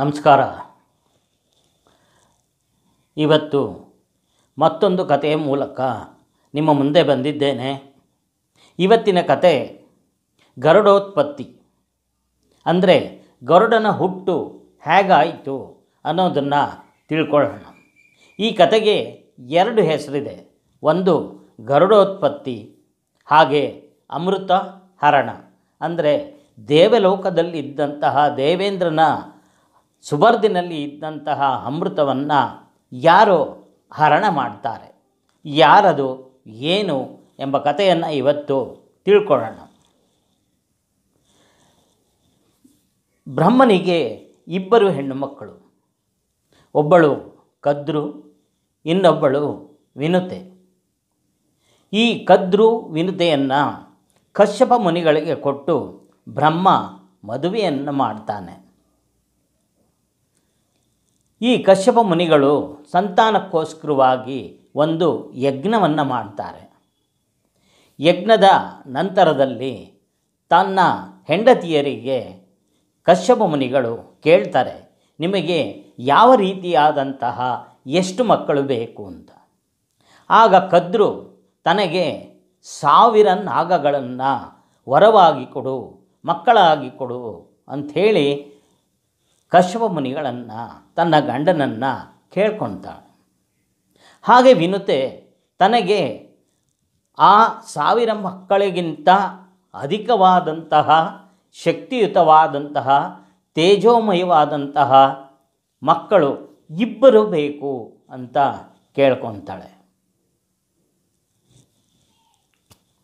ನಮಸ್ಕಾರ ಇವತ್ತು ಮತ್ತೊಂದು ಕಥೆಯ ಮೂಲಕ ನಿಮ್ಮ ಮುಂದೆ ಬಂದಿದ್ದೇನೆ ಇವತ್ತಿನ ಕತೆ ಗರುಡೋತ್ಪತ್ತಿ ಅಂದರೆ ಗರುಡನ ಹುಟ್ಟು ಹೇಗಾಯಿತು ಅನ್ನೋದನ್ನು ತಿಳ್ಕೊಳ್ಳೋಣ ಈ ಕತೆಗೆ ಎರಡು ಹೆಸರಿದೆ ಒಂದು ಗರುಡೋತ್ಪತ್ತಿ ಹಾಗೆ ಅಮೃತ ಹರಣ ಅಂದರೆ ದೇವಲೋಕದಲ್ಲಿದ್ದಂತಹ ದೇವೇಂದ್ರನ ಸುಬರ್ದಿನಲ್ಲಿ ಇದ್ದಂತಹ ಅಮೃತವನ್ನು ಯಾರು ಹರಣ ಮಾಡ್ತಾರೆ ಯಾರದು ಏನು ಎಂಬ ಕಥೆಯನ್ನು ಇವತ್ತು ತಿಳ್ಕೊಳ್ಳೋಣ ಬ್ರಹ್ಮನಿಗೆ ಇಬ್ಬರು ಹೆಣ್ಣು ಮಕ್ಕಳು ಒಬ್ಬಳು ಕದ್ರು ಇನ್ನೊಬ್ಬಳು ವಿನುತೆ ಈ ಕದ್ರು ವಿನುತೆಯನ್ನು ಕಶ್ಯಪ ಮುನಿಗಳಿಗೆ ಕೊಟ್ಟು ಬ್ರಹ್ಮ ಮದುವೆಯನ್ನು ಮಾಡ್ತಾನೆ ಈ ಕಶ್ಯಪ ಮುನಿಗಳು ಸಂತಾನಕ್ಕೋಸ್ಕರವಾಗಿ ಒಂದು ಯಜ್ಞವನ್ನು ಮಾಡ್ತಾರೆ ಯಜ್ಞದ ನಂತರದಲ್ಲಿ ತನ್ನ ಹೆಂಡತಿಯರಿಗೆ ಕಶ್ಯಪ ಮುನಿಗಳು ಕೇಳ್ತಾರೆ ನಿಮಗೆ ಯಾವ ರೀತಿಯಾದಂತಹ ಎಷ್ಟು ಮಕ್ಕಳು ಬೇಕು ಅಂತ ಆಗ ಕದ್ರು ತನಗೆ ಸಾವಿರ ನಾಗಗಳನ್ನು ವರವಾಗಿ ಕೊಡು ಮಕ್ಕಳಾಗಿ ಕೊಡು ಅಂಥೇಳಿ ಕಶ್ಯಪ ಮುನಿಗಳನ್ನು ತನ್ನ ಗಂಡನನ್ನು ಕೇಳ್ಕೊಳ್ತಾಳೆ ಹಾಗೆ ವಿನುತೆ ತನಗೆ ಆ ಸಾವಿರ ಮಕ್ಕಳಿಗಿಂತ ಅಧಿಕವಾದಂತಹ ಶಕ್ತಿಯುತವಾದಂತಹ ತೇಜೋಮಯವಾದಂತಹ ಮಕ್ಕಳು ಇಬ್ಬರು ಬೇಕು ಅಂತ ಕೇಳ್ಕೊತಾಳೆ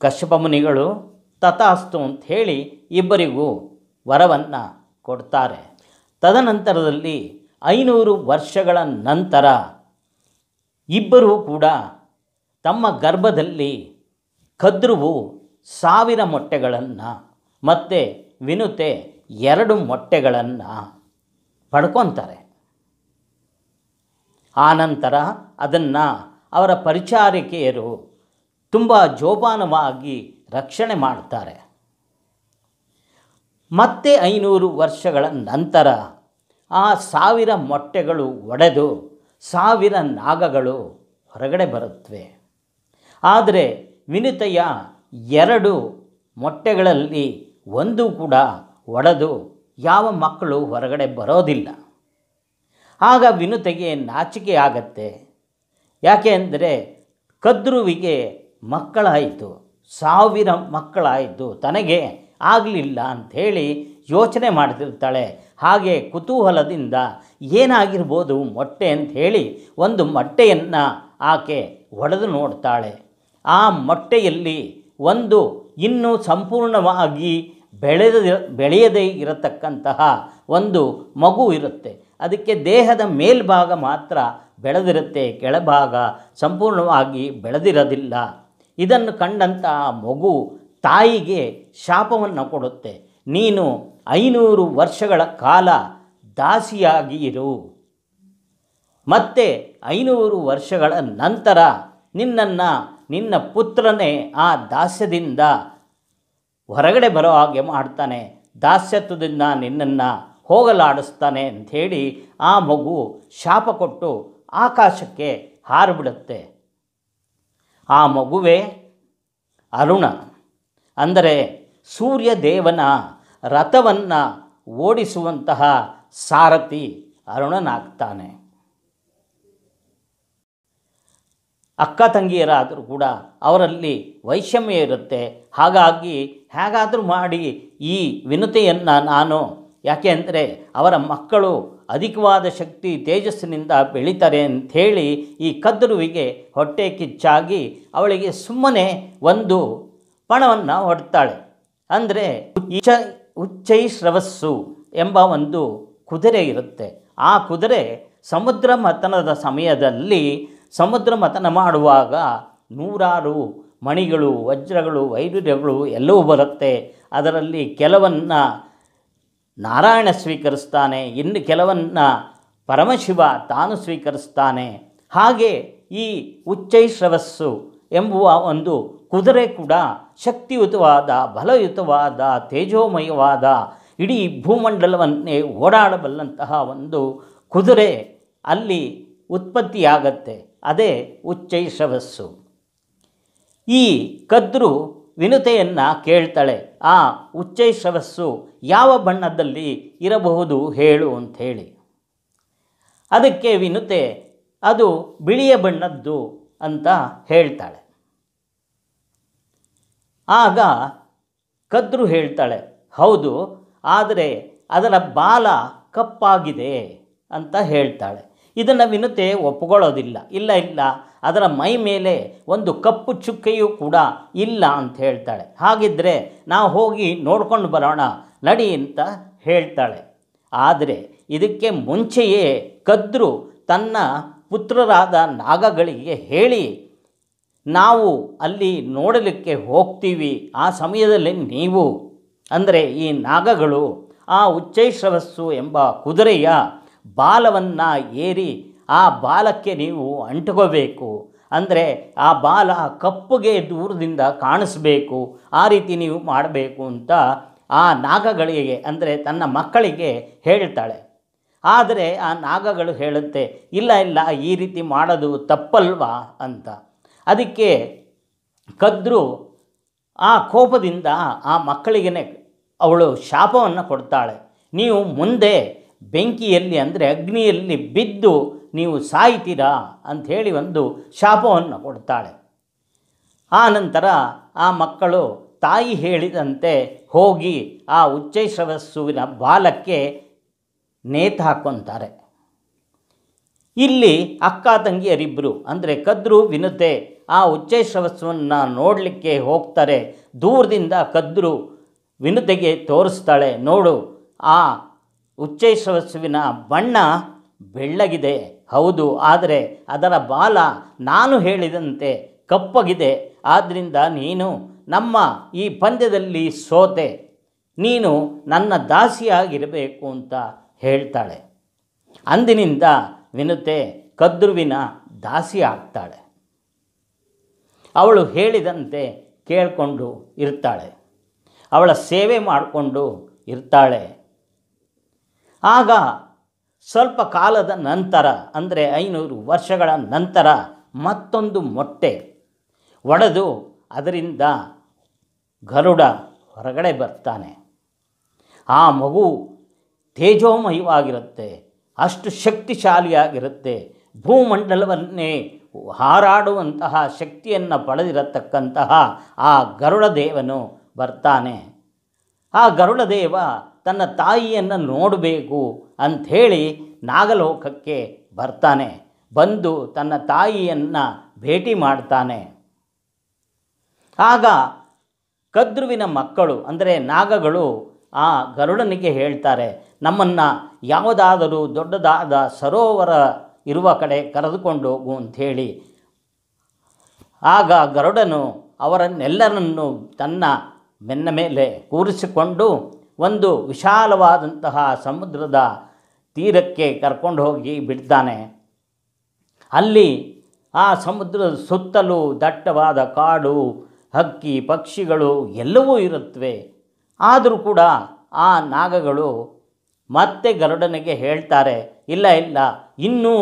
ಕಶ್ಯಪ ಮುನಿಗಳು ತಥಾಸ್ತು ಅಂತ ಹೇಳಿ ಇಬ್ಬರಿಗೂ ವರವನ್ನು ಕೊಡ್ತಾರೆ ತದನಂತರದಲ್ಲಿ ಐನೂರು ವರ್ಷಗಳ ನಂತರ ಇಬ್ಬರೂ ಕೂಡ ತಮ್ಮ ಗರ್ಭದಲ್ಲಿ ಕದ್ರುವು ಸಾವಿರ ಮೊಟ್ಟೆಗಳನ್ನು ಮತ್ತು ವಿನುತೆ ಎರಡು ಮೊಟ್ಟೆಗಳನ್ನು ಪಡ್ಕೊತಾರೆ ಆನಂತರ ಅದನ್ನು ಅವರ ಪರಿಚಾರಿಕೆಯರು ತುಂಬ ಜೋಪಾನವಾಗಿ ರಕ್ಷಣೆ ಮಾಡ್ತಾರೆ ಮತ್ತೆ ಐನೂರು ವರ್ಷಗಳ ನಂತರ ಆ ಸಾವಿರ ಮೊಟ್ಟೆಗಳು ಒಡೆದು ಸಾವಿರ ನಾಗಗಳು ಹೊರಗಡೆ ಬರುತ್ತವೆ ಆದರೆ ವಿನಿತೆಯ ಎರಡು ಮೊಟ್ಟೆಗಳಲ್ಲಿ ಒಂದು ಕೂಡ ಒಡೆದು ಯಾವ ಮಕ್ಕಳು ಹೊರಗಡೆ ಬರೋದಿಲ್ಲ ಆಗ ವಿನುತೆಗೆ ನಾಚಿಕೆ ಆಗತ್ತೆ ಯಾಕೆ ಅಂದರೆ ಕದ್ರುವಿಗೆ ಮಕ್ಕಳಾಯಿತು ಸಾವಿರ ಮಕ್ಕಳಾಯಿತು ತನಗೆ ಆಗಲಿಲ್ಲ ಅಂಥೇಳಿ ಯೋಚನೆ ಮಾಡ್ತಿರ್ತಾಳೆ ಹಾಗೆ ಕುತೂಹಲದಿಂದ ಏನಾಗಿರ್ಬೋದು ಮೊಟ್ಟೆ ಅಂತ ಹೇಳಿ ಒಂದು ಮೊಟ್ಟೆಯನ್ನು ಆಕೆ ಹೊಡೆದು ನೋಡ್ತಾಳೆ ಆ ಮೊಟ್ಟೆಯಲ್ಲಿ ಒಂದು ಇನ್ನೂ ಸಂಪೂರ್ಣವಾಗಿ ಬೆಳೆದ ಬೆಳೆಯದೇ ಇರತಕ್ಕಂತಹ ಒಂದು ಮಗು ಇರುತ್ತೆ ಅದಕ್ಕೆ ದೇಹದ ಮೇಲ್ಭಾಗ ಮಾತ್ರ ಬೆಳೆದಿರುತ್ತೆ ಕೆಳಭಾಗ ಸಂಪೂರ್ಣವಾಗಿ ಬೆಳೆದಿರೋದಿಲ್ಲ ಇದನ್ನು ಕಂಡಂತಹ ಮಗು ತಾಯಿಗೆ ಶಾಪವನ್ನು ಕೊಡುತ್ತೆ ನೀನು ಐನೂರು ವರ್ಷಗಳ ಕಾಲ ದಾಸಿಯಾಗಿ ಇರು ಮತ್ತೆ ಐನೂರು ವರ್ಷಗಳ ನಂತರ ನಿನ್ನನ್ನು ನಿನ್ನ ಪುತ್ರನೇ ಆ ದಾಸ್ಯದಿಂದ ಹೊರಗಡೆ ಬರೋ ಹಾಗೆ ಮಾಡ್ತಾನೆ ದಾಸ್ಯತ್ವದಿಂದ ನಿನ್ನನ್ನು ಹೋಗಲಾಡಿಸ್ತಾನೆ ಅಂಥೇಳಿ ಆ ಮಗು ಶಾಪ ಕೊಟ್ಟು ಆಕಾಶಕ್ಕೆ ಹಾರಿಬಿಡುತ್ತೆ ಆ ಮಗುವೇ ಅರುಣ ಅಂದರೆ ಸೂರ್ಯ ದೇವನ ರಥವನ್ನು ಓಡಿಸುವಂತಹ ಸಾರಥಿ ಅರುಣನಾಗ್ತಾನೆ ಅಕ್ಕ ತಂಗಿಯರಾದರೂ ಕೂಡ ಅವರಲ್ಲಿ ವೈಷಮ್ಯ ಇರುತ್ತೆ ಹಾಗಾಗಿ ಹೇಗಾದರೂ ಮಾಡಿ ಈ ವಿನತೆಯನ್ನು ನಾನು ಯಾಕೆ ಅಂದರೆ ಅವರ ಮಕ್ಕಳು ಅಧಿಕವಾದ ಶಕ್ತಿ ತೇಜಸ್ಸಿನಿಂದ ಬೆಳೀತಾರೆ ಅಂಥೇಳಿ ಈ ಕದ್ರುವಿಗೆ ಹೊಟ್ಟೆ ಕಿಚ್ಚಾಗಿ ಅವಳಿಗೆ ಸುಮ್ಮನೆ ಒಂದು ಪಣವನ್ನು ಹೊಡ್ತಾಳೆ ಅಂದರೆ ಈಚ ಉಚ್ಚೈ ಶ್ರವಸ್ಸು ಎಂಬ ಒಂದು ಕುದುರೆ ಇರುತ್ತೆ ಆ ಕುದುರೆ ಸಮುದ್ರ ಮತನದ ಸಮಯದಲ್ಲಿ ಸಮುದ್ರ ಮತನ ಮಾಡುವಾಗ ನೂರಾರು ಮಣಿಗಳು ವಜ್ರಗಳು ವೈರುಧ್ಯಗಳು ಎಲ್ಲವೂ ಬರುತ್ತೆ ಅದರಲ್ಲಿ ಕೆಲವನ್ನು ನಾರಾಯಣ ಸ್ವೀಕರಿಸ್ತಾನೆ ಇನ್ನು ಕೆಲವನ್ನು ಪರಮಶಿವ ತಾನು ಸ್ವೀಕರಿಸ್ತಾನೆ ಹಾಗೆ ಈ ಉಚ್ಚೈ ಶ್ರವಸ್ಸು ಎಂಬುವ ಒಂದು ಕುದುರೆ ಕೂಡ ಶಕ್ತಿಯುತವಾದ ಬಲಯುತವಾದ ತೇಜೋಮಯವಾದ ಇಡೀ ಭೂಮಂಡಲವನ್ನೇ ಓಡಾಡಬಲ್ಲಂತಹ ಒಂದು ಕುದುರೆ ಅಲ್ಲಿ ಉತ್ಪತ್ತಿಯಾಗತ್ತೆ ಅದೇ ಉಚ್ಚೈಷವಸ್ಸು ಈ ಕದ್ರು ವಿನುತೆಯನ್ನು ಕೇಳ್ತಾಳೆ ಆ ಉಚ್ಚೈಷವಸ್ಸು ಯಾವ ಬಣ್ಣದಲ್ಲಿ ಇರಬಹುದು ಹೇಳು ಅಂಥೇಳಿ ಅದಕ್ಕೆ ವಿನುತೆ ಅದು ಬಿಳಿಯ ಬಣ್ಣದ್ದು ಅಂತ ಹೇಳ್ತಾಳೆ ಆಗ ಕದ್ರು ಹೇಳ್ತಾಳೆ ಹೌದು ಆದರೆ ಅದರ ಬಾಲ ಕಪ್ಪಾಗಿದೆ ಅಂತ ಹೇಳ್ತಾಳೆ ಇದನ್ನು ವಿನತೆ ಒಪ್ಪಿಕೊಳ್ಳೋದಿಲ್ಲ ಇಲ್ಲ ಇಲ್ಲ ಅದರ ಮೈ ಮೇಲೆ ಒಂದು ಕಪ್ಪು ಚುಕ್ಕೆಯೂ ಕೂಡ ಇಲ್ಲ ಅಂತ ಹೇಳ್ತಾಳೆ ಹಾಗಿದ್ದರೆ ನಾವು ಹೋಗಿ ನೋಡ್ಕೊಂಡು ಬರೋಣ ನಡಿ ಅಂತ ಹೇಳ್ತಾಳೆ ಆದರೆ ಇದಕ್ಕೆ ಮುಂಚೆಯೇ ಕದ್ರು ತನ್ನ ಪುತ್ರರಾದ ನಾಗಗಳಿಗೆ ಹೇಳಿ ನಾವು ಅಲ್ಲಿ ನೋಡಲಿಕ್ಕೆ ಹೋಗ್ತೀವಿ ಆ ಸಮಯದಲ್ಲಿ ನೀವು ಅಂದರೆ ಈ ನಾಗಗಳು ಆ ಉಚ್ಚೈಶ್ರವಸ್ಸು ಎಂಬ ಕುದುರೆಯ ಬಾಲವನ್ನು ಏರಿ ಆ ಬಾಲಕ್ಕೆ ನೀವು ಅಂಟುಕೋಬೇಕು ಅಂದರೆ ಆ ಬಾಲ ಕಪ್ಪುಗೆ ದೂರದಿಂದ ಕಾಣಿಸ್ಬೇಕು ಆ ರೀತಿ ನೀವು ಮಾಡಬೇಕು ಅಂತ ಆ ನಾಗಗಳಿಗೆ ಅಂದರೆ ತನ್ನ ಮಕ್ಕಳಿಗೆ ಹೇಳ್ತಾಳೆ ಆದರೆ ಆ ನಾಗಗಳು ಹೇಳುತ್ತೆ ಇಲ್ಲ ಇಲ್ಲ ಈ ರೀತಿ ಮಾಡೋದು ತಪ್ಪಲ್ವಾ ಅಂತ ಅದಕ್ಕೆ ಕದ್ರು ಆ ಕೋಪದಿಂದ ಆ ಮಕ್ಕಳಿಗೇ ಅವಳು ಶಾಪವನ್ನು ಕೊಡ್ತಾಳೆ ನೀವು ಮುಂದೆ ಬೆಂಕಿಯಲ್ಲಿ ಅಂದರೆ ಅಗ್ನಿಯಲ್ಲಿ ಬಿದ್ದು ನೀವು ಸಾಯ್ತೀರಾ ಅಂಥೇಳಿ ಒಂದು ಶಾಪವನ್ನು ಕೊಡ್ತಾಳೆ ಆ ನಂತರ ಆ ಮಕ್ಕಳು ತಾಯಿ ಹೇಳಿದಂತೆ ಹೋಗಿ ಆ ಉಚ್ಚೈಶ್ರವಸ್ಸುವಿನ ಬಾಲಕ್ಕೆ ನೇತು ಹಾಕೊತಾರೆ ಇಲ್ಲಿ ಅಕ್ಕ ತಂಗಿಯರಿಬ್ಬರು ಅಂದರೆ ಕದ್ರು ವಿನತೆ ಆ ಉಚ್ಚೈಶ್ರವಸ್ಸವನ್ನು ನೋಡಲಿಕ್ಕೆ ಹೋಗ್ತಾರೆ ದೂರದಿಂದ ಕದ್ರು ವಿನತೆಗೆ ತೋರಿಸ್ತಾಳೆ ನೋಡು ಆ ಉಚ್ಚೈಶ್ರವಸ್ಸುವಿನ ಬಣ್ಣ ಬೆಳ್ಳಗಿದೆ ಹೌದು ಆದರೆ ಅದರ ಬಾಲ ನಾನು ಹೇಳಿದಂತೆ ಕಪ್ಪಗಿದೆ ಆದ್ದರಿಂದ ನೀನು ನಮ್ಮ ಈ ಪಂದ್ಯದಲ್ಲಿ ಸೋತೆ ನೀನು ನನ್ನ ದಾಸಿಯಾಗಿರಬೇಕು ಅಂತ ಹೇಳ್ತಾಳೆ ಅಂದಿನಿಂದ ವಿನತೆ ಕದ್ರುವಿನ ದಾಸಿ ಆಗ್ತಾಳೆ ಅವಳು ಹೇಳಿದಂತೆ ಕೇಳಿಕೊಂಡು ಇರ್ತಾಳೆ ಅವಳ ಸೇವೆ ಮಾಡಿಕೊಂಡು ಇರ್ತಾಳೆ ಆಗ ಸ್ವಲ್ಪ ಕಾಲದ ನಂತರ ಅಂದರೆ ಐನೂರು ವರ್ಷಗಳ ನಂತರ ಮತ್ತೊಂದು ಮೊಟ್ಟೆ ಒಡೆದು ಅದರಿಂದ ಗರುಡ ಹೊರಗಡೆ ಬರ್ತಾನೆ ಆ ಮಗು ತೇಜೋಮಯವಾಗಿರುತ್ತೆ ಅಷ್ಟು ಶಕ್ತಿಶಾಲಿಯಾಗಿರುತ್ತೆ ಭೂಮಂಡಲವನ್ನೇ ಹಾರಾಡುವಂತಹ ಶಕ್ತಿಯನ್ನು ಪಡೆದಿರತಕ್ಕಂತಹ ಆ ಗರುಡದೇವನು ಬರ್ತಾನೆ ಆ ಗರುಡದೇವ ತನ್ನ ತಾಯಿಯನ್ನು ನೋಡಬೇಕು ಅಂಥೇಳಿ ನಾಗಲೋಕಕ್ಕೆ ಬರ್ತಾನೆ ಬಂದು ತನ್ನ ತಾಯಿಯನ್ನು ಭೇಟಿ ಮಾಡ್ತಾನೆ ಆಗ ಕದ್ರುವಿನ ಮಕ್ಕಳು ಅಂದರೆ ನಾಗಗಳು ಆ ಗರುಡನಿಗೆ ಹೇಳ್ತಾರೆ ನಮ್ಮನ್ನು ಯಾವುದಾದರೂ ದೊಡ್ಡದಾದ ಸರೋವರ ಇರುವ ಕಡೆ ಕರೆದುಕೊಂಡು ಹೋಗು ಅಂಥೇಳಿ ಆಗ ಗರುಡನು ಅವರನ್ನೆಲ್ಲರನ್ನು ತನ್ನ ಬೆನ್ನ ಮೇಲೆ ಕೂರಿಸಿಕೊಂಡು ಒಂದು ವಿಶಾಲವಾದಂತಹ ಸಮುದ್ರದ ತೀರಕ್ಕೆ ಕರ್ಕೊಂಡು ಹೋಗಿ ಬಿಡ್ತಾನೆ ಅಲ್ಲಿ ಆ ಸಮುದ್ರದ ಸುತ್ತಲೂ ದಟ್ಟವಾದ ಕಾಡು ಹಕ್ಕಿ ಪಕ್ಷಿಗಳು ಎಲ್ಲವೂ ಇರುತ್ತವೆ ಆದರೂ ಕೂಡ ಆ ನಾಗಗಳು ಮತ್ತೆ ಗರುಡನಿಗೆ ಹೇಳ್ತಾರೆ ಇಲ್ಲ ಇಲ್ಲ ಇನ್ನೂ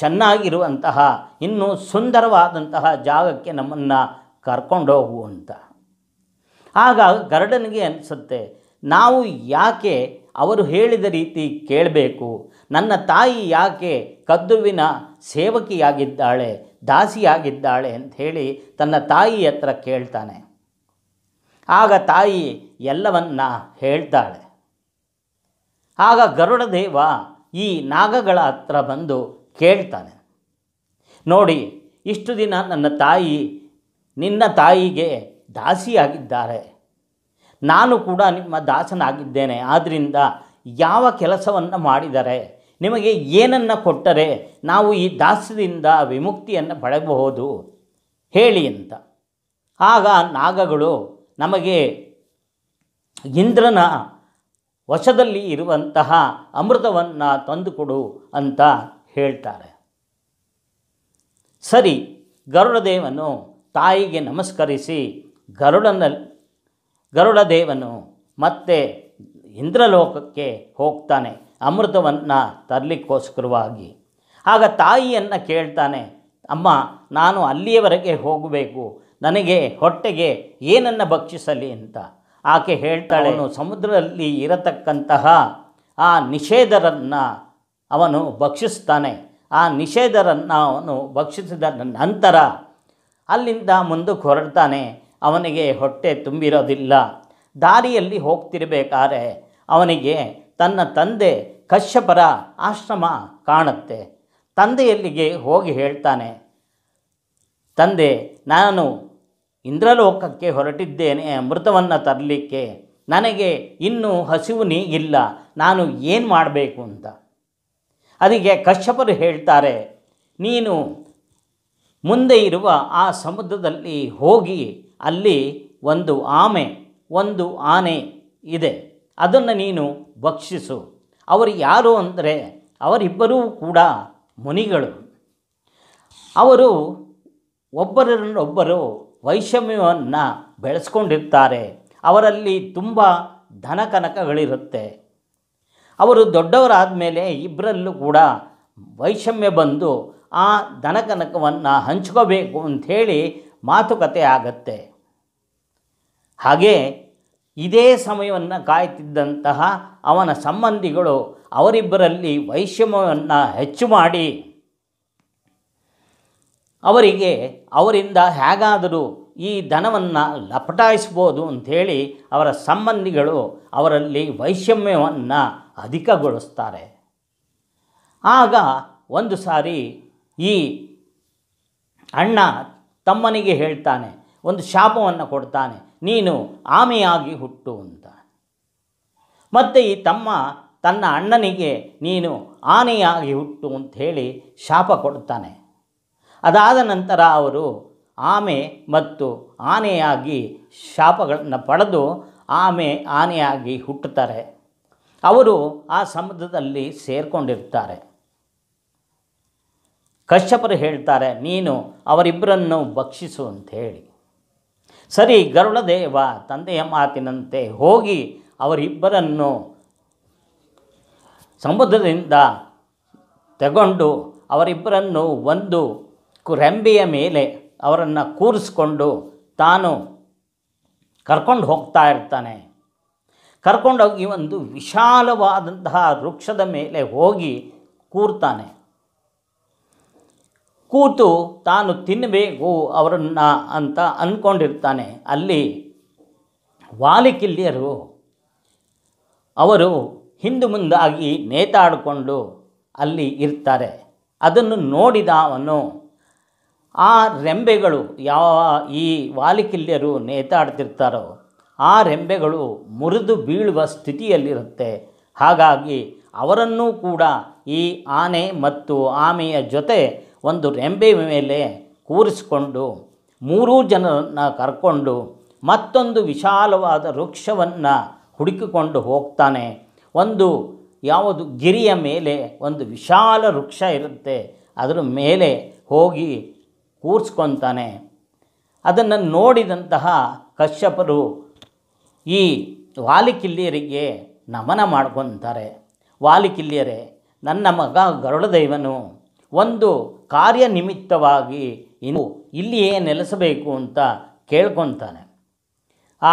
ಚೆನ್ನಾಗಿರುವಂತಹ ಇನ್ನೂ ಸುಂದರವಾದಂತಹ ಜಾಗಕ್ಕೆ ನಮ್ಮನ್ನು ಕರ್ಕೊಂಡೋಗು ಅಂತ ಆಗ ಗರುಡನಿಗೆ ಅನಿಸುತ್ತೆ ನಾವು ಯಾಕೆ ಅವರು ಹೇಳಿದ ರೀತಿ ಕೇಳಬೇಕು ನನ್ನ ತಾಯಿ ಯಾಕೆ ಕದ್ದುವಿನ ಸೇವಕಿಯಾಗಿದ್ದಾಳೆ ದಾಸಿಯಾಗಿದ್ದಾಳೆ ಅಂತ ಹೇಳಿ ತನ್ನ ತಾಯಿ ಹತ್ರ ಕೇಳ್ತಾನೆ ಆಗ ತಾಯಿ ಎಲ್ಲವನ್ನ ಹೇಳ್ತಾಳೆ ಆಗ ಗರುಡದೇವ ಈ ನಾಗಗಳ ಹತ್ರ ಬಂದು ಕೇಳ್ತಾನೆ ನೋಡಿ ಇಷ್ಟು ದಿನ ನನ್ನ ತಾಯಿ ನಿನ್ನ ತಾಯಿಗೆ ದಾಸಿಯಾಗಿದ್ದಾರೆ ನಾನು ಕೂಡ ನಿಮ್ಮ ದಾಸನಾಗಿದ್ದೇನೆ ಆದ್ದರಿಂದ ಯಾವ ಕೆಲಸವನ್ನು ಮಾಡಿದರೆ ನಿಮಗೆ ಏನನ್ನು ಕೊಟ್ಟರೆ ನಾವು ಈ ದಾಸ್ಯದಿಂದ ವಿಮುಕ್ತಿಯನ್ನು ಪಡೆಯಬಹುದು ಹೇಳಿ ಅಂತ ಆಗ ನಾಗಗಳು ನಮಗೆ ಇಂದ್ರನ ವಶದಲ್ಲಿ ಇರುವಂತಹ ಅಮೃತವನ್ನು ತಂದುಕೊಡು ಅಂತ ಹೇಳ್ತಾರೆ ಸರಿ ಗರುಡದೇವನು ತಾಯಿಗೆ ನಮಸ್ಕರಿಸಿ ಗರುಡನ ಗರುಡದೇವನು ಮತ್ತೆ ಇಂದ್ರಲೋಕಕ್ಕೆ ಹೋಗ್ತಾನೆ ಅಮೃತವನ್ನು ತರಲಿಕ್ಕೋಸ್ಕರವಾಗಿ ಆಗ ತಾಯಿಯನ್ನು ಕೇಳ್ತಾನೆ ಅಮ್ಮ ನಾನು ಅಲ್ಲಿಯವರೆಗೆ ಹೋಗಬೇಕು ನನಗೆ ಹೊಟ್ಟೆಗೆ ಏನನ್ನು ಭಕ್ಷಿಸಲಿ ಅಂತ ಆಕೆ ಹೇಳ್ತಾಳೆ ಸಮುದ್ರದಲ್ಲಿ ಇರತಕ್ಕಂತಹ ಆ ನಿಷೇಧರನ್ನು ಅವನು ಭಕ್ಷಿಸ್ತಾನೆ ಆ ನಿಷೇಧರನ್ನು ಅವನು ಭಕ್ಷಿಸಿದ ನಂತರ ಅಲ್ಲಿಂದ ಮುಂದಕ್ಕೆ ಹೊರಡ್ತಾನೆ ಅವನಿಗೆ ಹೊಟ್ಟೆ ತುಂಬಿರೋದಿಲ್ಲ ದಾರಿಯಲ್ಲಿ ಹೋಗ್ತಿರಬೇಕಾದ್ರೆ ಅವನಿಗೆ ತನ್ನ ತಂದೆ ಕಶ್ಯಪರ ಆಶ್ರಮ ಕಾಣುತ್ತೆ ತಂದೆಯಲ್ಲಿಗೆ ಹೋಗಿ ಹೇಳ್ತಾನೆ ತಂದೆ ನಾನು ಇಂದ್ರಲೋಕಕ್ಕೆ ಹೊರಟಿದ್ದೇನೆ ಅಮೃತವನ್ನು ತರಲಿಕ್ಕೆ ನನಗೆ ಇನ್ನೂ ಹಸಿವು ಇಲ್ಲ ನಾನು ಏನು ಮಾಡಬೇಕು ಅಂತ ಅದಕ್ಕೆ ಕಶ್ಯಪರು ಹೇಳ್ತಾರೆ ನೀನು ಮುಂದೆ ಇರುವ ಆ ಸಮುದ್ರದಲ್ಲಿ ಹೋಗಿ ಅಲ್ಲಿ ಒಂದು ಆಮೆ ಒಂದು ಆನೆ ಇದೆ ಅದನ್ನು ನೀನು ಭಕ್ಷಿಸು ಅವರು ಯಾರು ಅಂದರೆ ಅವರಿಬ್ಬರೂ ಕೂಡ ಮುನಿಗಳು ಅವರು ಒಬ್ಬರನ್ನೊಬ್ಬರು ವೈಷಮ್ಯವನ್ನು ಬೆಳೆಸ್ಕೊಂಡಿರ್ತಾರೆ ಅವರಲ್ಲಿ ತುಂಬ ಧನಕನಕಗಳಿರುತ್ತೆ ಅವರು ದೊಡ್ಡವರಾದ ಮೇಲೆ ಇಬ್ಬರಲ್ಲೂ ಕೂಡ ವೈಷಮ್ಯ ಬಂದು ಆ ಧನಕನಕವನ್ನು ಹಂಚ್ಕೋಬೇಕು ಅಂಥೇಳಿ ಮಾತುಕತೆ ಆಗತ್ತೆ ಹಾಗೆ ಇದೇ ಸಮಯವನ್ನು ಕಾಯ್ತಿದ್ದಂತಹ ಅವನ ಸಂಬಂಧಿಗಳು ಅವರಿಬ್ಬರಲ್ಲಿ ವೈಷಮ್ಯವನ್ನು ಹೆಚ್ಚು ಮಾಡಿ ಅವರಿಗೆ ಅವರಿಂದ ಹೇಗಾದರೂ ಈ ಧನವನ್ನು ಲಪಟಾಯಿಸ್ಬೋದು ಅಂಥೇಳಿ ಅವರ ಸಂಬಂಧಿಗಳು ಅವರಲ್ಲಿ ವೈಷಮ್ಯವನ್ನು ಅಧಿಕಗೊಳಿಸ್ತಾರೆ ಆಗ ಒಂದು ಸಾರಿ ಈ ಅಣ್ಣ ತಮ್ಮನಿಗೆ ಹೇಳ್ತಾನೆ ಒಂದು ಶಾಪವನ್ನು ಕೊಡ್ತಾನೆ ನೀನು ಆಮೆಯಾಗಿ ಹುಟ್ಟು ಅಂತ ಮತ್ತು ಈ ತಮ್ಮ ತನ್ನ ಅಣ್ಣನಿಗೆ ನೀನು ಆನೆಯಾಗಿ ಹುಟ್ಟು ಅಂತ ಹೇಳಿ ಶಾಪ ಕೊಡ್ತಾನೆ ಅದಾದ ನಂತರ ಅವರು ಆಮೆ ಮತ್ತು ಆನೆಯಾಗಿ ಶಾಪಗಳನ್ನು ಪಡೆದು ಆಮೆ ಆನೆಯಾಗಿ ಹುಟ್ಟುತ್ತಾರೆ ಅವರು ಆ ಸಮುದ್ರದಲ್ಲಿ ಸೇರಿಕೊಂಡಿರ್ತಾರೆ ಕಶ್ಯಪರು ಹೇಳ್ತಾರೆ ನೀನು ಅವರಿಬ್ಬರನ್ನು ಭಕ್ಷಿಸು ಅಂತ ಹೇಳಿ ಸರಿ ಗರುಡದೇವ ತಂದೆಯ ಮಾತಿನಂತೆ ಹೋಗಿ ಅವರಿಬ್ಬರನ್ನು ಸಮುದ್ರದಿಂದ ತಗೊಂಡು ಅವರಿಬ್ಬರನ್ನು ಒಂದು ರೆಂಬೆಯ ಮೇಲೆ ಅವರನ್ನು ಕೂರಿಸ್ಕೊಂಡು ತಾನು ಕರ್ಕೊಂಡು ಹೋಗ್ತಾ ಇರ್ತಾನೆ ಕರ್ಕೊಂಡೋಗಿ ಒಂದು ವಿಶಾಲವಾದಂತಹ ವೃಕ್ಷದ ಮೇಲೆ ಹೋಗಿ ಕೂರ್ತಾನೆ ಕೂತು ತಾನು ತಿನ್ನಬೇಕು ಅವರನ್ನು ಅಂತ ಅಂದ್ಕೊಂಡಿರ್ತಾನೆ ಅಲ್ಲಿ ವಾಲಿಕಿಲ್ಯರು ಅವರು ಹಿಂದು ಮುಂದಾಗಿ ನೇತಾಡಿಕೊಂಡು ಅಲ್ಲಿ ಇರ್ತಾರೆ ಅದನ್ನು ನೋಡಿದ ಅವನು ಆ ರೆಂಬೆಗಳು ಯಾವ ಈ ವಾಲಿಕಿಲ್ಯರು ನೇತಾಡ್ತಿರ್ತಾರೋ ಆ ರೆಂಬೆಗಳು ಮುರಿದು ಬೀಳುವ ಸ್ಥಿತಿಯಲ್ಲಿರುತ್ತೆ ಹಾಗಾಗಿ ಅವರನ್ನೂ ಕೂಡ ಈ ಆನೆ ಮತ್ತು ಆಮೆಯ ಜೊತೆ ಒಂದು ರೆಂಬೆ ಮೇಲೆ ಕೂರಿಸಿಕೊಂಡು ಮೂರೂ ಜನರನ್ನು ಕರ್ಕೊಂಡು ಮತ್ತೊಂದು ವಿಶಾಲವಾದ ವೃಕ್ಷವನ್ನು ಹುಡುಕಿಕೊಂಡು ಹೋಗ್ತಾನೆ ಒಂದು ಯಾವುದು ಗಿರಿಯ ಮೇಲೆ ಒಂದು ವಿಶಾಲ ವೃಕ್ಷ ಇರುತ್ತೆ ಅದರ ಮೇಲೆ ಹೋಗಿ ಕೂರಿಸ್ಕೊತಾನೆ ಅದನ್ನು ನೋಡಿದಂತಹ ಕಶ್ಯಪರು ಈ ವಾಲಿಕಿಲ್ಲಿಯರಿಗೆ ನಮನ ಮಾಡ್ಕೊತಾರೆ ವಾಲಿಕಿಲ್ಲಿಯರೇ ನನ್ನ ಮಗ ಗರುಡದೈವನು ಒಂದು ಕಾರ್ಯನಿಮಿತ್ತವಾಗಿ ಇನ್ನು ಇಲ್ಲಿಯೇ ನೆಲೆಸಬೇಕು ಅಂತ ಕೇಳ್ಕೊತಾನೆ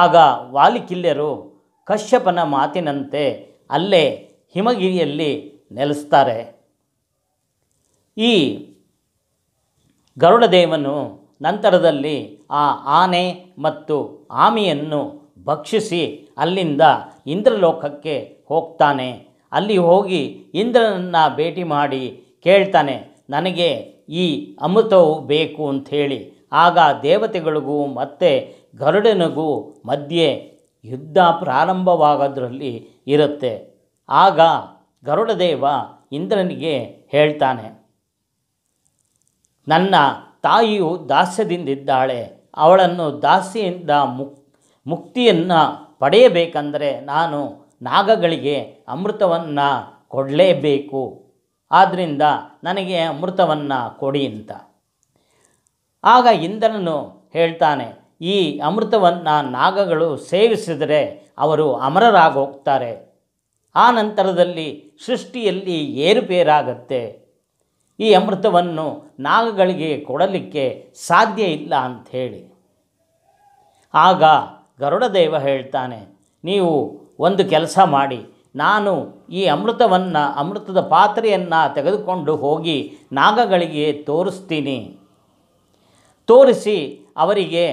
ಆಗ ವಾಲಿಕಿಲ್ಯರು ಕಶ್ಯಪನ ಮಾತಿನಂತೆ ಅಲ್ಲೇ ಹಿಮಗಿರಿಯಲ್ಲಿ ನೆಲೆಸ್ತಾರೆ ಈ ಗರುಡದೇವನು ನಂತರದಲ್ಲಿ ಆ ಆನೆ ಮತ್ತು ಆಮೆಯನ್ನು ಭಕ್ಷಿಸಿ ಅಲ್ಲಿಂದ ಇಂದ್ರಲೋಕಕ್ಕೆ ಹೋಗ್ತಾನೆ ಅಲ್ಲಿ ಹೋಗಿ ಇಂದ್ರನನ್ನು ಭೇಟಿ ಮಾಡಿ ಕೇಳ್ತಾನೆ ನನಗೆ ಈ ಅಮೃತವು ಬೇಕು ಅಂಥೇಳಿ ಆಗ ದೇವತೆಗಳಿಗೂ ಮತ್ತು ಗರುಡನಿಗೂ ಮಧ್ಯೆ ಯುದ್ಧ ಪ್ರಾರಂಭವಾಗೋದ್ರಲ್ಲಿ ಇರುತ್ತೆ ಆಗ ಗರುಡದೇವ ಇಂದ್ರನಿಗೆ ಹೇಳ್ತಾನೆ ನನ್ನ ತಾಯಿಯು ದಾಸ್ಯದಿಂದಿದ್ದಾಳೆ ಅವಳನ್ನು ದಾಸಿಯಿಂದ ಮುಕ್ ಮುಕ್ತಿಯನ್ನು ಪಡೆಯಬೇಕಂದರೆ ನಾನು ನಾಗಗಳಿಗೆ ಅಮೃತವನ್ನು ಕೊಡಲೇಬೇಕು ಆದ್ದರಿಂದ ನನಗೆ ಅಮೃತವನ್ನು ಕೊಡಿ ಅಂತ ಆಗ ಇಂದ್ರನು ಹೇಳ್ತಾನೆ ಈ ಅಮೃತವನ್ನು ನಾಗಗಳು ಸೇವಿಸಿದರೆ ಅವರು ಅಮರರಾಗೋಗ್ತಾರೆ ಆ ನಂತರದಲ್ಲಿ ಸೃಷ್ಟಿಯಲ್ಲಿ ಏರುಪೇರಾಗತ್ತೆ ಈ ಅಮೃತವನ್ನು ನಾಗಗಳಿಗೆ ಕೊಡಲಿಕ್ಕೆ ಸಾಧ್ಯ ಇಲ್ಲ ಅಂಥೇಳಿ ಆಗ ಗರುಡದೇವ ಹೇಳ್ತಾನೆ ನೀವು ಒಂದು ಕೆಲಸ ಮಾಡಿ ನಾನು ಈ ಅಮೃತವನ್ನು ಅಮೃತದ ಪಾತ್ರೆಯನ್ನು ತೆಗೆದುಕೊಂಡು ಹೋಗಿ ನಾಗಗಳಿಗೆ ತೋರಿಸ್ತೀನಿ ತೋರಿಸಿ ಅವರಿಗೆ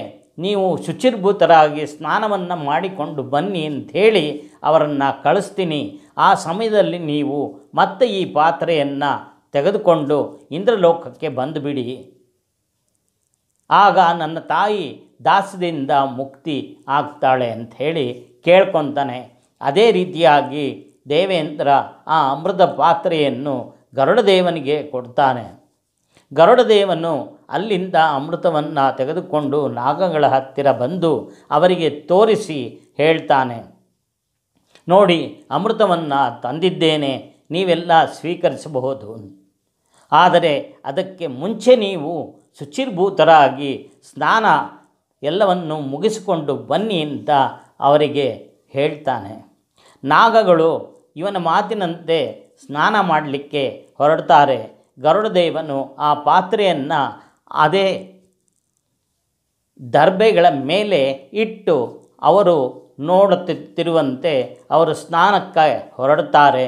ನೀವು ಶುಚಿರ್ಭೂತರಾಗಿ ಸ್ನಾನವನ್ನು ಮಾಡಿಕೊಂಡು ಬನ್ನಿ ಅಂಥೇಳಿ ಅವರನ್ನು ಕಳಿಸ್ತೀನಿ ಆ ಸಮಯದಲ್ಲಿ ನೀವು ಮತ್ತೆ ಈ ಪಾತ್ರೆಯನ್ನು ತೆಗೆದುಕೊಂಡು ಇಂದ್ರಲೋಕಕ್ಕೆ ಬಿಡಿ ಆಗ ನನ್ನ ತಾಯಿ ದಾಸದಿಂದ ಮುಕ್ತಿ ಆಗ್ತಾಳೆ ಅಂಥೇಳಿ ಕೇಳ್ಕೊತಾನೆ ಅದೇ ರೀತಿಯಾಗಿ ದೇವೇಂದ್ರ ಆ ಅಮೃತ ಪಾತ್ರೆಯನ್ನು ಗರುಡದೇವನಿಗೆ ಕೊಡ್ತಾನೆ ಗರುಡದೇವನು ಅಲ್ಲಿಂದ ಅಮೃತವನ್ನು ತೆಗೆದುಕೊಂಡು ನಾಗಗಳ ಹತ್ತಿರ ಬಂದು ಅವರಿಗೆ ತೋರಿಸಿ ಹೇಳ್ತಾನೆ ನೋಡಿ ಅಮೃತವನ್ನು ತಂದಿದ್ದೇನೆ ನೀವೆಲ್ಲ ಸ್ವೀಕರಿಸಬಹುದು ಆದರೆ ಅದಕ್ಕೆ ಮುಂಚೆ ನೀವು ಶುಚಿರ್ಭೂತರಾಗಿ ಸ್ನಾನ ಎಲ್ಲವನ್ನು ಮುಗಿಸಿಕೊಂಡು ಬನ್ನಿ ಅಂತ ಅವರಿಗೆ ಹೇಳ್ತಾನೆ ನಾಗಗಳು ಇವನ ಮಾತಿನಂತೆ ಸ್ನಾನ ಮಾಡಲಿಕ್ಕೆ ಹೊರಡ್ತಾರೆ ಗರುಡದೇವನು ಆ ಪಾತ್ರೆಯನ್ನು ಅದೇ ದರ್ಬೆಗಳ ಮೇಲೆ ಇಟ್ಟು ಅವರು ನೋಡುತ್ತಿರುವಂತೆ ಅವರು ಸ್ನಾನಕ್ಕೆ ಹೊರಡ್ತಾರೆ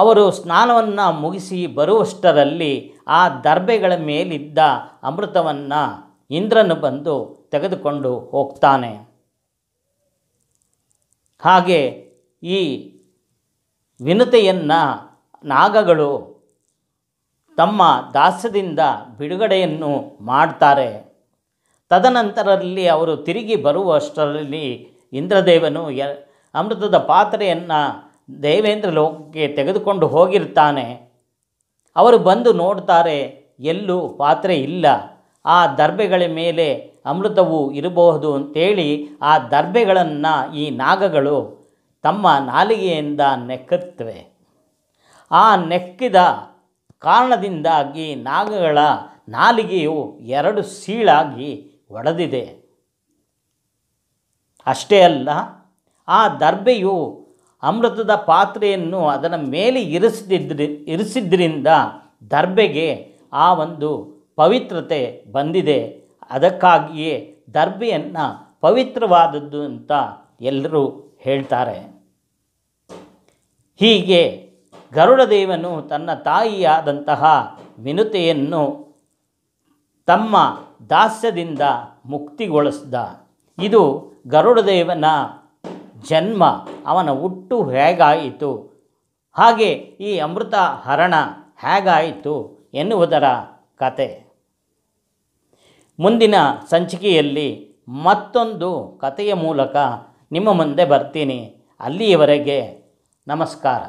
ಅವರು ಸ್ನಾನವನ್ನು ಮುಗಿಸಿ ಬರುವಷ್ಟರಲ್ಲಿ ಆ ದರ್ಬೆಗಳ ಮೇಲಿದ್ದ ಅಮೃತವನ್ನು ಇಂದ್ರನು ಬಂದು ತೆಗೆದುಕೊಂಡು ಹೋಗ್ತಾನೆ ಹಾಗೆ ಈ ವಿನತೆಯನ್ನು ನಾಗಗಳು ತಮ್ಮ ದಾಸ್ಯದಿಂದ ಬಿಡುಗಡೆಯನ್ನು ಮಾಡ್ತಾರೆ ತದನಂತರದಲ್ಲಿ ಅವರು ತಿರುಗಿ ಬರುವಷ್ಟರಲ್ಲಿ ಇಂದ್ರದೇವನು ಅಮೃತದ ಪಾತ್ರೆಯನ್ನು ದೇವೇಂದ್ರ ಲೋಕಕ್ಕೆ ತೆಗೆದುಕೊಂಡು ಹೋಗಿರ್ತಾನೆ ಅವರು ಬಂದು ನೋಡ್ತಾರೆ ಎಲ್ಲೂ ಪಾತ್ರೆ ಇಲ್ಲ ಆ ದರ್ಬೆಗಳ ಮೇಲೆ ಅಮೃತವು ಇರಬಹುದು ಅಂತೇಳಿ ಆ ದರ್ಬೆಗಳನ್ನು ಈ ನಾಗಗಳು ತಮ್ಮ ನಾಲಿಗೆಯಿಂದ ನೆಕ್ಕುತ್ತವೆ ಆ ನೆಕ್ಕಿದ ಕಾರಣದಿಂದಾಗಿ ನಾಗಗಳ ನಾಲಿಗೆಯು ಎರಡು ಸೀಳಾಗಿ ಒಡೆದಿದೆ ಅಷ್ಟೇ ಅಲ್ಲ ಆ ದರ್ಬೆಯು ಅಮೃತದ ಪಾತ್ರೆಯನ್ನು ಅದರ ಮೇಲೆ ಇರಿಸಿದ್ರಿ ಇರಿಸಿದ್ರಿಂದ ದರ್ಬೆಗೆ ಆ ಒಂದು ಪವಿತ್ರತೆ ಬಂದಿದೆ ಅದಕ್ಕಾಗಿಯೇ ದರ್ಬೆಯನ್ನು ಪವಿತ್ರವಾದದ್ದು ಅಂತ ಎಲ್ಲರೂ ಹೇಳ್ತಾರೆ ಹೀಗೆ ಗರುಡದೇವನು ತನ್ನ ತಾಯಿಯಾದಂತಹ ವಿನುತೆಯನ್ನು ತಮ್ಮ ದಾಸ್ಯದಿಂದ ಮುಕ್ತಿಗೊಳಿಸಿದ ಇದು ಗರುಡದೇವನ ಜನ್ಮ ಅವನ ಹುಟ್ಟು ಹೇಗಾಯಿತು ಹಾಗೆ ಈ ಅಮೃತ ಹರಣ ಹೇಗಾಯಿತು ಎನ್ನುವುದರ ಕತೆ ಮುಂದಿನ ಸಂಚಿಕೆಯಲ್ಲಿ ಮತ್ತೊಂದು ಕಥೆಯ ಮೂಲಕ ನಿಮ್ಮ ಮುಂದೆ ಬರ್ತೀನಿ ಅಲ್ಲಿಯವರೆಗೆ ನಮಸ್ಕಾರ